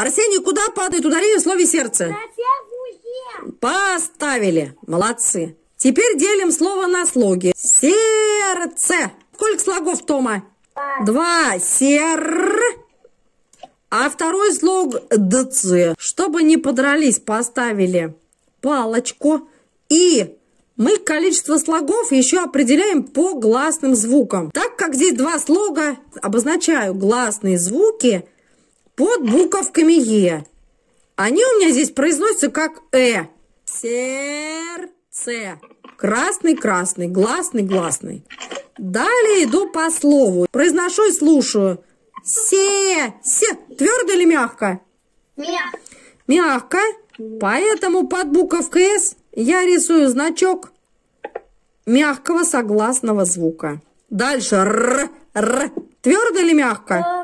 Арсений, куда падает ударение в слове «сердце»? Поставили. Молодцы. Теперь делим слово на слоги. Сердце. Сколько слогов, Тома? Два. Сер. А второй слог ДЦ. Чтобы не подрались, поставили палочку. И мы количество слогов еще определяем по гласным звукам. Так как здесь два слога, обозначаю гласные звуки – под буковками «Е». Они у меня здесь произносятся как «э». Сердце. Красный, красный, гласный, гласный. Далее иду по слову. Произношу и слушаю. Се, се. Твердо или мягко? Мягко. Мягко. Поэтому под буковкой «С» я рисую значок мягкого согласного звука. Дальше «р», «р». Твердо или мягко? Э,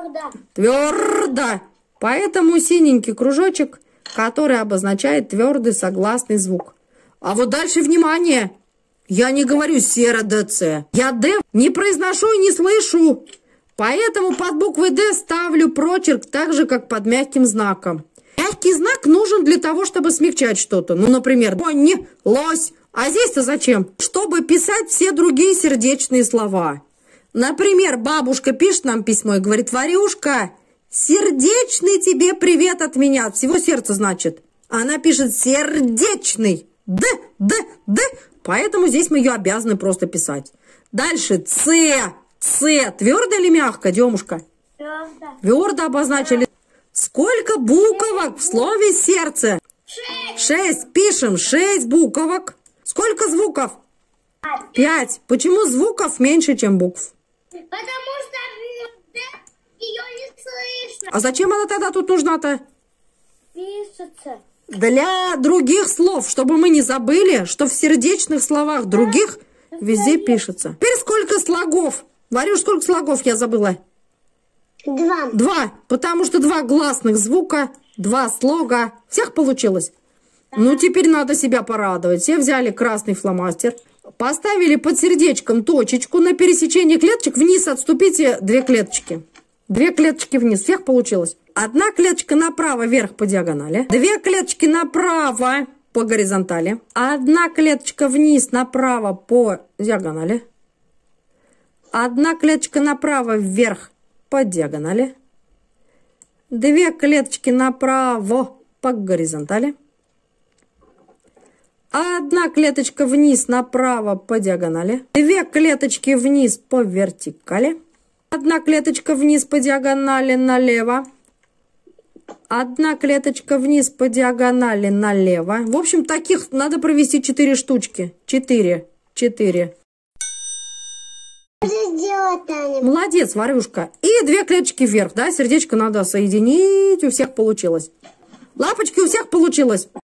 Твердо. Поэтому синенький кружочек, который обозначает твердый согласный звук. А вот дальше внимание. Я не говорю серо ДЦ. Я Д не произношу и не слышу. Поэтому под буквой «Д» ставлю прочерк так же, как под мягким знаком. Мягкий знак нужен для того, чтобы смягчать что-то. Ну, например, «не лось». А здесь-то зачем? Чтобы писать все другие сердечные слова. Например, бабушка пишет нам письмо и говорит, «Варюшка, сердечный тебе привет от меня, от всего сердца, значит». Она пишет «сердечный». Д, Д, Д. Поэтому здесь мы ее обязаны просто писать. Дальше Ц, Ц. Твердо или мягко, Демушка? Твердо. Твердо обозначили. Сколько буквок в слове «сердце»? шесть. Пишем шесть буквок. Сколько звуков? Пять. Почему звуков меньше, чем букв? Потому что ее не слышно. А зачем она тогда тут нужна-то? Пишется. Для других слов, чтобы мы не забыли, что в сердечных словах других да, везде да, пишется. Теперь сколько слогов? Варюш, сколько слогов я забыла? Два. Два, потому что два гласных звука, два слога. Всех получилось? Да. Ну, теперь надо себя порадовать. Все взяли красный фломастер. Поставили под сердечком точечку на пересечении клеточек. Вниз отступите две клеточки. Две клеточки вниз. Всех получилось. Одна клеточка направо вверх по диагонали. Две клеточки направо по горизонтали. Одна клеточка вниз направо по диагонали. Одна клеточка направо вверх по диагонали. Две клеточки направо по горизонтали. А одна клеточка вниз направо по диагонали. Две клеточки вниз по вертикали. Одна клеточка вниз по диагонали налево. Одна клеточка вниз по диагонали налево. В общем, таких надо провести 4 штучки. 4. 4. Молодец, Варюшка. И две клеточки вверх, да? Сердечко надо соединить. У всех получилось. Лапочки у всех получилось.